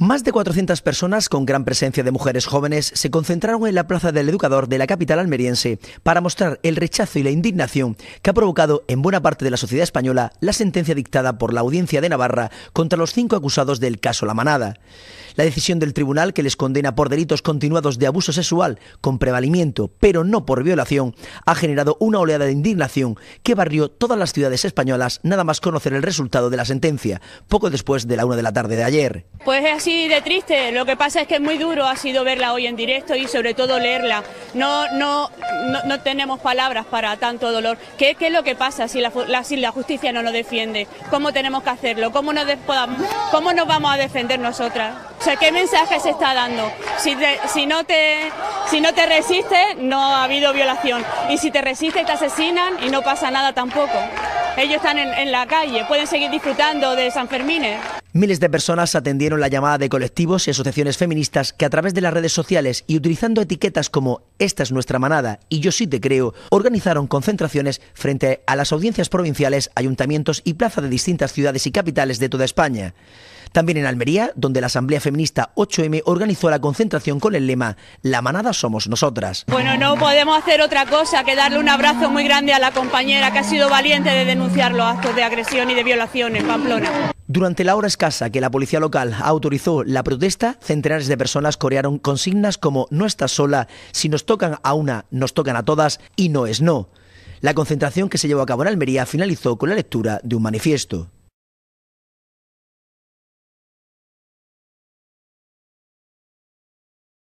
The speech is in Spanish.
Más de 400 personas, con gran presencia de mujeres jóvenes, se concentraron en la Plaza del Educador de la capital almeriense para mostrar el rechazo y la indignación que ha provocado en buena parte de la sociedad española la sentencia dictada por la Audiencia de Navarra contra los cinco acusados del caso La Manada. La decisión del tribunal que les condena por delitos continuados de abuso sexual con prevalimiento, pero no por violación, ha generado una oleada de indignación que barrió todas las ciudades españolas nada más conocer el resultado de la sentencia, poco después de la una de la tarde de ayer. Pues sí de triste, lo que pasa es que es muy duro ha sido verla hoy en directo y sobre todo leerla. No, no, no, tenemos palabras para tanto dolor. ¿Qué, es lo que pasa si la, la, justicia no nos defiende? ¿Cómo tenemos que hacerlo? ¿Cómo nos, cómo vamos a defender nosotras? sea, ¿qué mensaje se está dando? Si, no te, no resistes, no ha habido violación. Y si te resistes, te asesinan y no pasa nada tampoco. Ellos están en, en la calle, pueden seguir disfrutando de San Fermín. ¿eh? Miles de personas atendieron la llamada de colectivos y asociaciones feministas que a través de las redes sociales y utilizando etiquetas como Esta es nuestra manada y Yo sí te creo, organizaron concentraciones frente a las audiencias provinciales, ayuntamientos y plazas de distintas ciudades y capitales de toda España. También en Almería, donde la Asamblea Feminista 8M organizó la concentración con el lema La manada somos nosotras. Bueno, no podemos hacer otra cosa que darle un abrazo muy grande a la compañera que ha sido valiente de denunciar los actos de agresión y de violación en Pamplona. Durante la hora escasa que la policía local autorizó la protesta, centenares de personas corearon consignas como No estás sola, si nos tocan a una, nos tocan a todas y no es no. La concentración que se llevó a cabo en Almería finalizó con la lectura de un manifiesto.